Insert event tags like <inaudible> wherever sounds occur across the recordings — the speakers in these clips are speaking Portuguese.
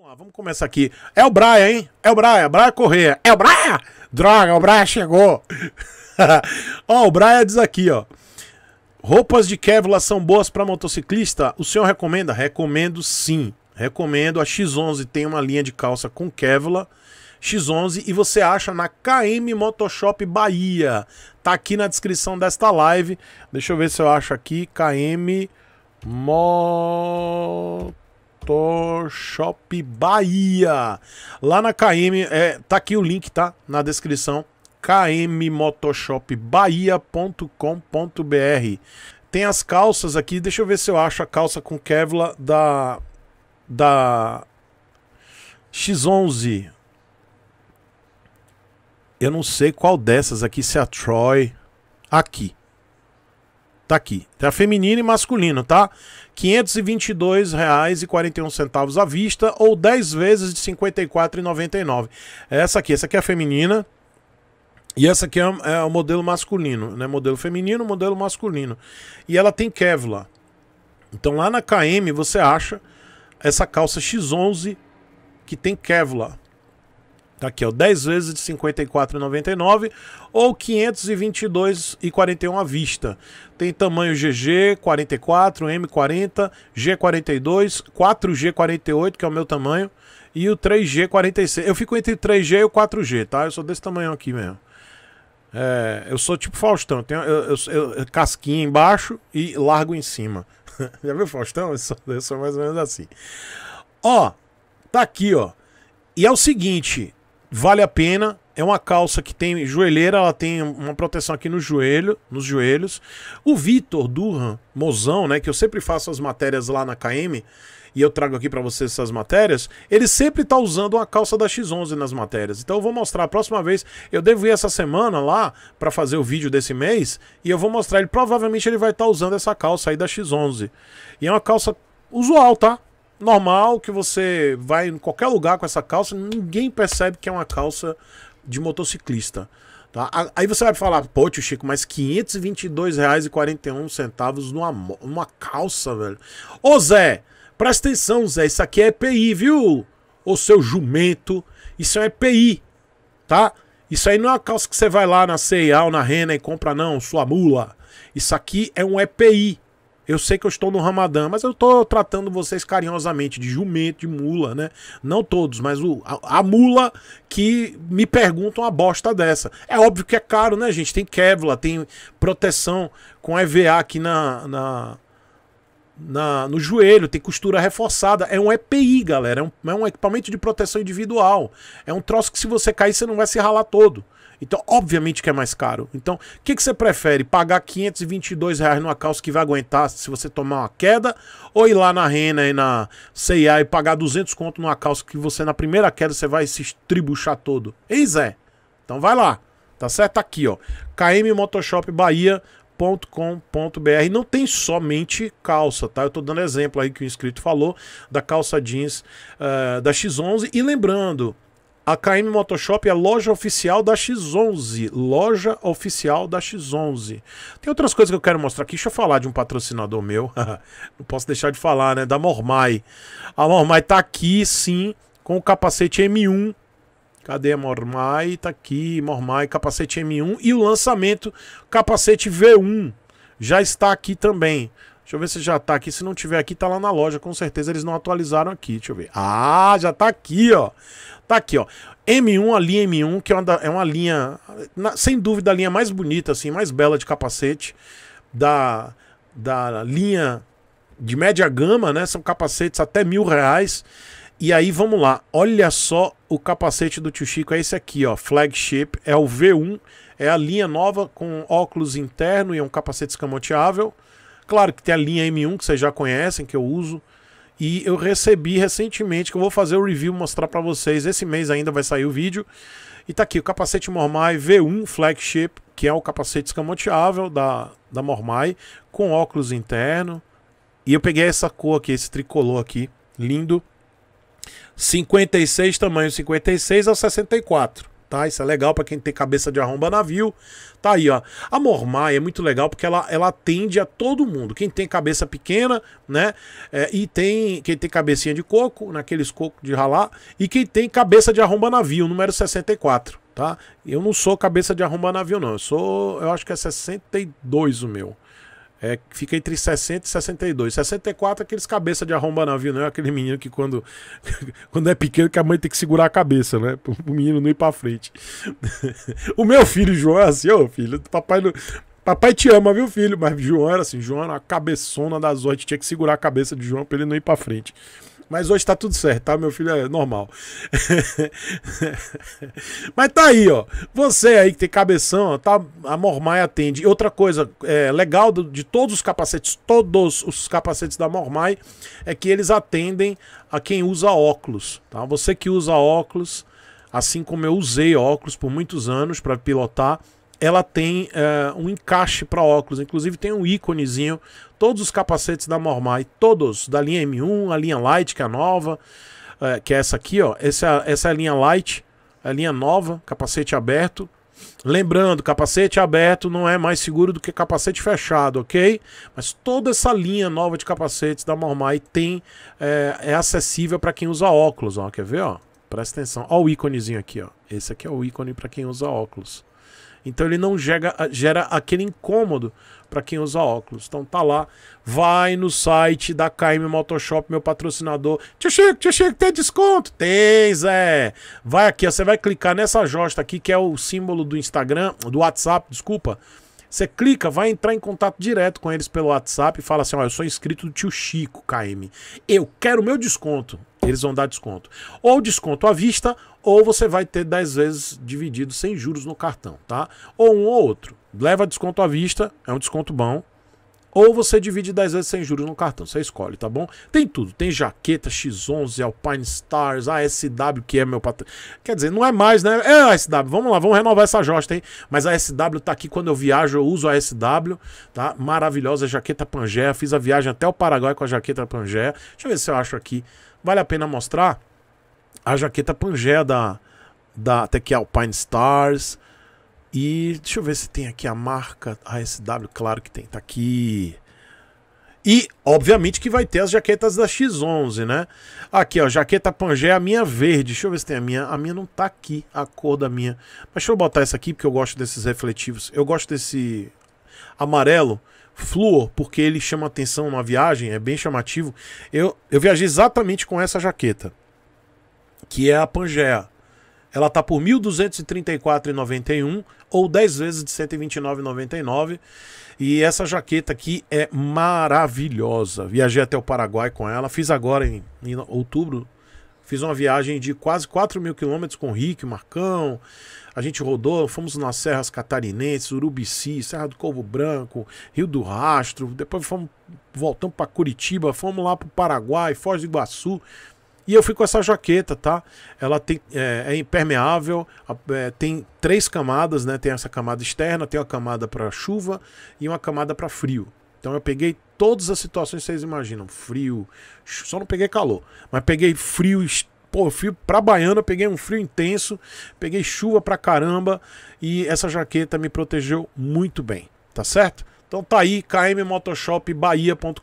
Vamos lá, vamos começar aqui. É o Braia, hein? É o Braia, Braia Correia. É o Braia! Droga, o Braia chegou. <laughs> ó, o Braia diz aqui, ó. Roupas de Kevlar são boas para motociclista? O senhor recomenda? Recomendo sim. Recomendo. A X11 tem uma linha de calça com Kevlar. X11 e você acha na KM Motoshop Bahia. Tá aqui na descrição desta live. Deixa eu ver se eu acho aqui. KM Mo Shop Bahia. Lá na KM, é, tá aqui o link, tá? Na descrição kmmotoshopbahia.com.br. Tem as calças aqui, deixa eu ver se eu acho a calça com Kevlar da da X11. Eu não sei qual dessas aqui, se é a Troy. Aqui. Tá aqui. Tá feminino e masculino, tá? R$ 522,41 à vista ou 10 vezes de R$ 54,99. É essa aqui, essa aqui é a feminina. E essa aqui é, é o modelo masculino, né? Modelo feminino, modelo masculino. E ela tem Kevlar. Então lá na KM você acha essa calça X11 que tem Kevlar. Tá aqui, ó, 10 vezes de 54,99 ou 522,41 à vista. Tem tamanho GG, 44, M40, G42, 4G48, que é o meu tamanho, e o 3G46. Eu fico entre o 3G e o 4G, tá? Eu sou desse tamanho aqui mesmo. É, eu sou tipo Faustão, eu, tenho, eu, eu, eu casquinha embaixo e largo em cima. <laughs> Já viu Faustão? Eu sou, eu sou mais ou menos assim. Ó, tá aqui, ó. E é o seguinte, Vale a pena. É uma calça que tem joelheira, ela tem uma proteção aqui no joelho, nos joelhos. O Vitor Durham, mozão, né, que eu sempre faço as matérias lá na KM, e eu trago aqui para vocês essas matérias, ele sempre tá usando uma calça da X11 nas matérias. Então eu vou mostrar a próxima vez. Eu devo ir essa semana lá para fazer o vídeo desse mês e eu vou mostrar ele. Provavelmente ele vai estar tá usando essa calça aí da X11. E é uma calça usual, tá? normal que você vai em qualquer lugar com essa calça, ninguém percebe que é uma calça de motociclista. Tá? Aí você vai falar, pô, tio Chico, mas R$ 522,41 numa, numa calça, velho. Ô Zé, presta atenção, Zé, isso aqui é EPI, viu? o seu jumento, isso é EPI, tá? Isso aí não é uma calça que você vai lá na CEA ou na Rena e compra, não, sua mula. Isso aqui é um EPI, eu sei que eu estou no Ramadã, mas eu estou tratando vocês carinhosamente de jumento, de mula, né? Não todos, mas o, a, a, mula que me perguntam uma bosta dessa. É óbvio que é caro, né, gente? Tem Kevlar, tem proteção com EVA aqui na, na, na no joelho, tem costura reforçada. É um EPI, galera. É um, é um equipamento de proteção individual. É um troço que se você cair, você não vai se ralar todo. Então, obviamente que é mais caro. Então, o que, que você prefere? Pagar 522 reais numa calça que vai aguentar se você tomar uma queda? Ou ir lá na Rena e na Cia e pagar 200 conto numa calça que você, na primeira queda, você vai se estribuchar todo? Eis é. Então, vai lá. Tá certo? Tá aqui, ó. kmmotoshopbahia.com.br Não tem somente calça, tá? Eu tô dando exemplo aí que o inscrito falou da calça jeans uh, da X11. E lembrando... A KM Motoshop é a loja oficial da X11. Loja oficial da X11. Tem outras coisas que eu quero mostrar aqui. Deixa eu falar de um patrocinador meu. <laughs> Não posso deixar de falar, né? Da Mormai. A Mormai tá aqui, sim, com o capacete M1. Cadê a Mormai? Tá aqui, Mormai, capacete M1. E o lançamento, capacete V1. Já está aqui também. Deixa eu ver se já tá aqui. Se não tiver aqui, tá lá na loja. Com certeza eles não atualizaram aqui. Deixa eu ver. Ah, já tá aqui, ó. Tá aqui, ó. M1, a linha M1, que é uma, da, é uma linha, na, sem dúvida, a linha mais bonita, assim, mais bela de capacete da, da linha de média gama, né? São capacetes até mil reais. E aí, vamos lá. Olha só o capacete do tio Chico. É esse aqui, ó. Flagship. É o V1. É a linha nova com óculos interno e é um capacete escamoteável. Claro que tem a linha M1 que vocês já conhecem, que eu uso. E eu recebi recentemente, que eu vou fazer o review, mostrar para vocês. Esse mês ainda vai sair o vídeo. E tá aqui o capacete Mormai V1 Flagship, que é o capacete escamoteável da, da Mormai, com óculos interno. E eu peguei essa cor aqui, esse tricolor aqui, lindo. 56, tamanho 56 ao 64 tá? Isso é legal para quem tem cabeça de arromba navio. Tá aí, ó. A Mormai é muito legal porque ela, ela atende a todo mundo. Quem tem cabeça pequena, né? É, e tem quem tem cabecinha de coco, naqueles cocos de ralar, e quem tem cabeça de arromba navio, número 64, tá? Eu não sou cabeça de arromba navio não, eu sou, eu acho que é 62 o meu. É, fica entre 60 e 62. 64 é aqueles cabeça de arromba navio, né? Aquele menino que quando, <laughs> quando é pequeno que a mãe tem que segurar a cabeça, né? para o menino não ir pra frente. <laughs> o meu filho, João, é assim, ô oh, filho, papai Papai te ama, viu, filho? Mas João era assim, João era a cabeçona da oito, tinha que segurar a cabeça de João pra ele não ir pra frente. Mas hoje tá tudo certo, tá? Meu filho é normal. <laughs> Mas tá aí, ó. Você aí que tem cabeção, tá, a Mormai atende. Outra coisa é, legal do, de todos os capacetes, todos os capacetes da Mormai, é que eles atendem a quem usa óculos, tá? Você que usa óculos, assim como eu usei óculos por muitos anos para pilotar, ela tem é, um encaixe para óculos. Inclusive tem um íconezinho todos os capacetes da Mormai, todos, da linha M1, a linha Light, que é a nova, é, que é essa aqui, ó. Essa, essa é a linha Light, é a linha nova, capacete aberto. Lembrando, capacete aberto não é mais seguro do que capacete fechado, ok? Mas toda essa linha nova de capacetes da Mormai tem é, é acessível para quem usa óculos, ó. Quer ver, ó? Presta atenção. Ó o íconezinho aqui, ó. Esse aqui é o ícone para quem usa óculos. Então ele não gera, ah, gera aquele incômodo para quem usa óculos. Então tá lá, vai no site da KM Motoshop, meu patrocinador. Tio Chico, tio Chico, tem desconto? Tem, Zé. Vai aqui, você vai clicar nessa josta aqui, que é o símbolo do Instagram, do WhatsApp, desculpa. Você clica, vai entrar em contato direto com eles pelo WhatsApp e fala assim: ó, eu sou inscrito do tio Chico KM. Eu quero meu desconto. Eles vão dar desconto. Ou desconto à vista, ou você vai ter 10 vezes dividido sem juros no cartão, tá? Ou um ou outro. Leva desconto à vista, é um desconto bom. Ou você divide 10 vezes sem juros no cartão, você escolhe, tá bom? Tem tudo, tem jaqueta, X11, Alpine Stars, ASW, que é meu patrão. Quer dizer, não é mais, né? É a SW, vamos lá, vamos renovar essa josta, hein? Mas a SW tá aqui quando eu viajo, eu uso a SW, tá? Maravilhosa jaqueta Pangea, fiz a viagem até o Paraguai com a jaqueta Pangea. Deixa eu ver se eu acho aqui. Vale a pena mostrar? a jaqueta Pangé da, da Tech Alpine Stars. E deixa eu ver se tem aqui a marca ASW, claro que tem, tá aqui. E, obviamente, que vai ter as jaquetas da X11, né? Aqui, ó, jaqueta Pangé, a minha verde. Deixa eu ver se tem a minha. A minha não tá aqui, a cor da minha. Mas deixa eu botar essa aqui, porque eu gosto desses refletivos. Eu gosto desse amarelo flúor, porque ele chama atenção numa viagem, é bem chamativo. Eu, eu viajei exatamente com essa jaqueta que é a Pangea. Ela está por R$ 1.234,91 ou 10 vezes de R$ 129,99. E essa jaqueta aqui é maravilhosa. Viajei até o Paraguai com ela. Fiz agora em, em outubro. Fiz uma viagem de quase 4 mil quilômetros com o Rick, Marcão. A gente rodou, fomos nas Serras Catarinenses, Urubici, Serra do Corvo Branco, Rio do Rastro. Depois fomos, voltamos para Curitiba, fomos lá para o Paraguai, Foz do Iguaçu. E eu fui com essa jaqueta, tá? Ela tem, é, é impermeável, é, tem três camadas, né? Tem essa camada externa, tem uma camada para chuva e uma camada para frio. Então eu peguei todas as situações que vocês imaginam. Frio, só não peguei calor, mas peguei frio Pô, frio pra Baiana, peguei um frio intenso, peguei chuva pra caramba e essa jaqueta me protegeu muito bem, tá certo? Então tá aí, kmmotosshopbahia.com.br,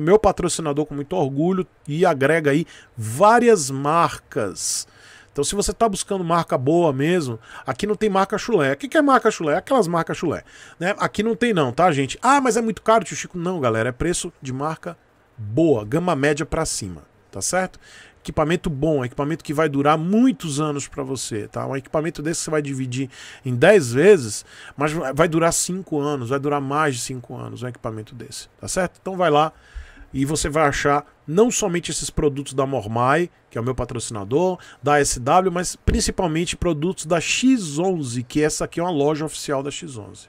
meu patrocinador com muito orgulho e agrega aí várias marcas. Então se você tá buscando marca boa mesmo, aqui não tem marca chulé. O que, é marca chulé? Aquelas marcas chulé. Né? Aqui não tem não, tá gente? Ah, mas é muito caro, tio Chico. Não, galera, é preço de marca boa, gama média para cima, tá certo? equipamento bom, equipamento que vai durar muitos anos para você, tá? Um equipamento desse você vai dividir em 10 vezes, mas vai durar 5 anos, vai durar mais de 5 anos um equipamento desse, tá certo? Então vai lá e você vai achar não somente esses produtos da Mormai, que é o meu patrocinador, da SW, mas principalmente produtos da X11, que essa aqui é uma loja oficial da X11.